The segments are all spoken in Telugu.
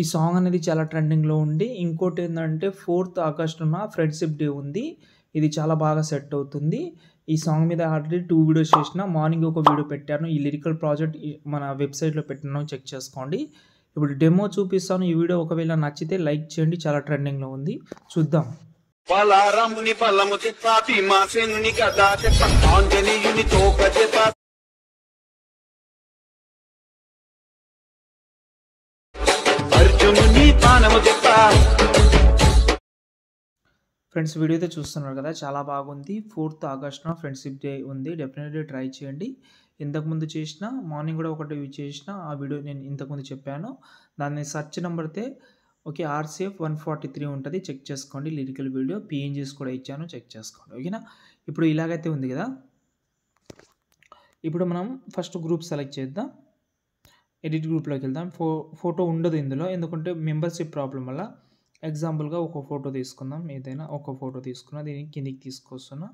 ఈ సాంగ్ అనేది చాలా ట్రెండింగ్లో ఉండి ఇంకోటి ఏంటంటే ఫోర్త్ ఆగస్టున ఫ్రెండ్షిప్ డే ఉంది ఇది చాలా బాగా సెట్ అవుతుంది ఈ సాంగ్ మీద ఆల్రెడీ టూ వీడియోస్ చేసిన మార్నింగ్ ఒక వీడియో పెట్టాను ఈ లిరికల్ ప్రాజెక్ట్ మన వెబ్సైట్లో పెట్టాను చెక్ చేసుకోండి ఇప్పుడు డెమో చూపిస్తాను ఈ వీడియో ఒకవేళ నచ్చితే లైక్ చేయండి చాలా ట్రెండింగ్లో ఉంది చూద్దాం బలారాముని బలము చెప్పాపి మా కదా చెప్ప తోక తోక ఫ్రెండ్స్ వీడియో అయితే చూస్తున్నారు కదా చాలా బాగుంది ఫోర్త్ ఆగస్ట్న ఫ్రెండ్షిప్ డే ఉంది డెఫినెట్లీ ట్రై చేయండి ఇంతకుముందు చేసిన మార్నింగ్ కూడా ఒకటి చేసిన ఆ వీడియో నేను ఇంతకుముందు చెప్పాను దాన్ని సెర్చ్ నెంబర్తే okay RCF one forty three ఉంటుంది చెక్ చేసుకోండి లిరికల్ వీడియో పిఎన్జీస్ కూడా ఇచ్చాను చెక్ చేసుకోండి ఓకేనా ఇప్పుడు ఇలాగైతే ఉంది కదా ఇప్పుడు మనం ఫస్ట్ గ్రూప్ సెలెక్ట్ చేద్దాం ఎడిట్ గ్రూప్లోకి వెళ్దాం ఫో ఫోటో ఉండదు ఇందులో ఎందుకంటే మెంబర్షిప్ ప్రాబ్లం వల్ల ఎగ్జాంపుల్గా ఒక ఫోటో తీసుకుందాం ఏదైనా ఒక ఫోటో తీసుకున్నా దీన్ని కిందికి తీసుకొస్తున్నా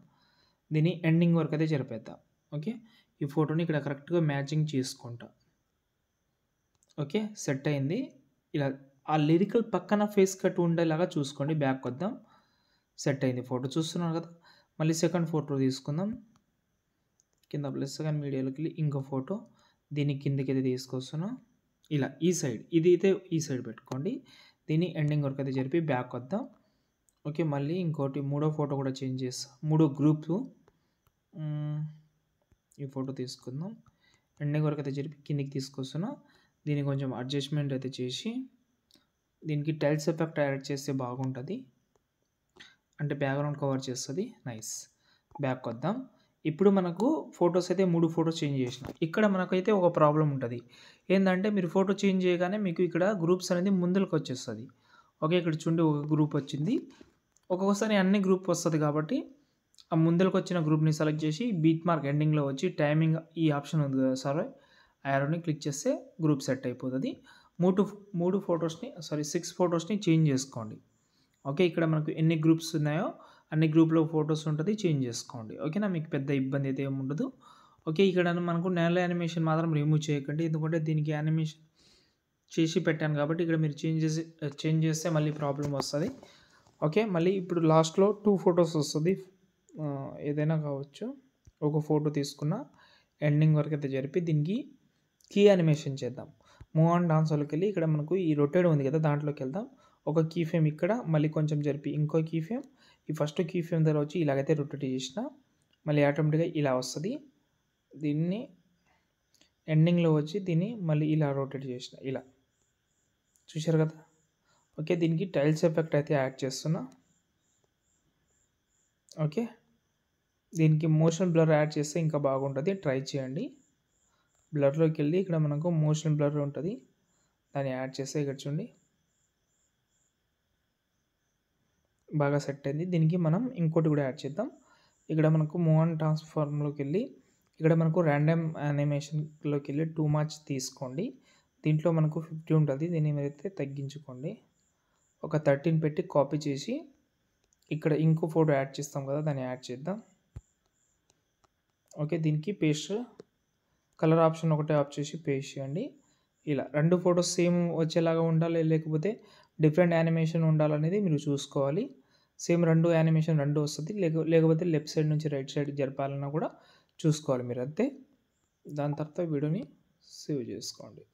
దీన్ని ఎండింగ్ వరకు అయితే జరిపేద్దాం ఓకే ఈ ఫోటోని ఇక్కడ కరెక్ట్గా మ్యాచింగ్ చేసుకుంటా ఓకే సెట్ అయింది ఇలా ఆ లిరికల్ పక్కన ఫేస్ కట్ ఉండేలాగా చూసుకోండి బ్యాక్ వద్దాం సెట్ అయింది ఫోటో చూస్తున్నాను కదా మళ్ళీ సెకండ్ ఫోటో తీసుకుందాం కింద ప్లస్ సెకండ్ మీడియాలోకి వెళ్ళి ఇంకో ఫోటో దీన్ని అయితే తీసుకొస్తున్నాం ఇలా ఈ సైడ్ ఇది అయితే ఈ సైడ్ పెట్టుకోండి దీన్ని ఎండింగ్ వరకు అయితే జరిపి బ్యాక్ వద్దాం ఓకే మళ్ళీ ఇంకోటి మూడో ఫోటో కూడా చేంజ్ చేస్తాం మూడో గ్రూప్ ఈ ఫోటో తీసుకుందాం ఎండింగ్ వరకు అయితే జరిపి కిందికి తీసుకొస్తున్నా దీన్ని కొంచెం అడ్జస్ట్మెంట్ అయితే చేసి దీనికి టైల్స్ ఎఫెక్ట్ యాడ్ చేస్తే బాగుంటుంది అంటే బ్యాక్గ్రౌండ్ కవర్ చేస్తుంది నైస్ బ్యాక్ వద్దాం ఇప్పుడు మనకు ఫొటోస్ అయితే మూడు ఫొటోస్ చేంజ్ చేసినాం ఇక్కడ మనకైతే ఒక ప్రాబ్లం ఉంటుంది ఏంటంటే మీరు ఫోటో చేంజ్ చేయగానే మీకు ఇక్కడ గ్రూప్స్ అనేది ముందులకు వచ్చేస్తుంది ఓకే ఇక్కడ చూడండి ఒక గ్రూప్ వచ్చింది ఒక్కొక్కసారి అన్ని గ్రూప్ వస్తుంది కాబట్టి ఆ ముందరకు వచ్చిన గ్రూప్ని సెలెక్ట్ చేసి బీట్ మార్క్ ఎండింగ్లో వచ్చి టైమింగ్ ఈ ఆప్షన్ ఉంది కదా సార్ యారోని క్లిక్ చేస్తే గ్రూప్ సెట్ అయిపోతుంది మూడు మూడు ఫొటోస్ని సారీ సిక్స్ ఫొటోస్ని చేంజ్ చేసుకోండి ఓకే ఇక్కడ మనకు ఎన్ని గ్రూప్స్ ఉన్నాయో అన్ని గ్రూప్లో ఫొటోస్ ఉంటుంది చేంజ్ చేసుకోండి ఓకేనా మీకు పెద్ద ఇబ్బంది అయితే ఉండదు ఓకే ఇక్కడ మనకు నెల యానిమేషన్ మాత్రం రిమూవ్ చేయకండి ఎందుకంటే దీనికి యానిమేషన్ చేసి పెట్టాను కాబట్టి ఇక్కడ మీరు చేంజ్ చేసి చేంజ్ చేస్తే మళ్ళీ ప్రాబ్లం వస్తుంది ఓకే మళ్ళీ ఇప్పుడు లాస్ట్లో టూ ఫొటోస్ వస్తుంది ఏదైనా కావచ్చు ఒక ఫోటో తీసుకున్న ఎండింగ్ వరకు అయితే జరిపి దీనికి కీ యానిమేషన్ చేద్దాం మూవ్ ఆన్ వాళ్ళకి వెళ్ళి ఇక్కడ మనకు ఈ రొటేడ్ ఉంది కదా దాంట్లోకి వెళ్దాం ఒక కీ ఫేమ్ ఇక్కడ మళ్ళీ కొంచెం జరిపి ఇంకో కీ ఫేమ్ ఈ ఫస్ట్ కీ ఫేమ్ దగ్గర వచ్చి ఇలాగైతే రొటేట్ చేసిన మళ్ళీ ఆటోమేటిక్గా ఇలా వస్తుంది దీన్ని ఎండింగ్లో వచ్చి దీన్ని మళ్ళీ ఇలా రొటేట్ చేసిన ఇలా చూశారు కదా ఓకే దీనికి టైల్స్ ఎఫెక్ట్ అయితే యాడ్ చేస్తున్నా ఓకే దీనికి మోషన్ బ్లర్ యాడ్ చేస్తే ఇంకా బాగుంటుంది ట్రై చేయండి బ్లర్లోకి వెళ్ళి ఇక్కడ మనకు మోషన్ బ్లర్ ఉంటుంది దాన్ని యాడ్ చేస్తే ఇక్కడ చూడండి బాగా సెట్ అయింది దీనికి మనం ఇంకోటి కూడా యాడ్ చేద్దాం ఇక్కడ మనకు మోహన్ ట్రాన్స్ఫార్మ్లోకి వెళ్ళి ఇక్కడ మనకు ర్యాండమ్ యానిమేషన్లోకి వెళ్ళి టూ మచ్ తీసుకోండి దీంట్లో మనకు ఫిఫ్టీ ఉంటుంది దీన్ని మీరైతే తగ్గించుకోండి ఒక థర్టీన్ పెట్టి కాపీ చేసి ఇక్కడ ఇంకో ఫోటో యాడ్ చేస్తాం కదా దాన్ని యాడ్ చేద్దాం ఓకే దీనికి పేస్ట్ కలర్ ఆప్షన్ ఒకటే ఆప్ చేసి పేస్ట్ చేయండి ఇలా రెండు ఫోటోస్ సేమ్ వచ్చేలాగా ఉండాలి లేకపోతే డిఫరెంట్ యానిమేషన్ ఉండాలనేది మీరు చూసుకోవాలి సేమ్ రెండు యానిమేషన్ రెండు వస్తుంది లేక లేకపోతే లెఫ్ట్ సైడ్ నుంచి రైట్ సైడ్ జరపాలన్నా కూడా చూసుకోవాలి మీరు అంతే దాని తర్వాత వీడియోని సేవ్ చేసుకోండి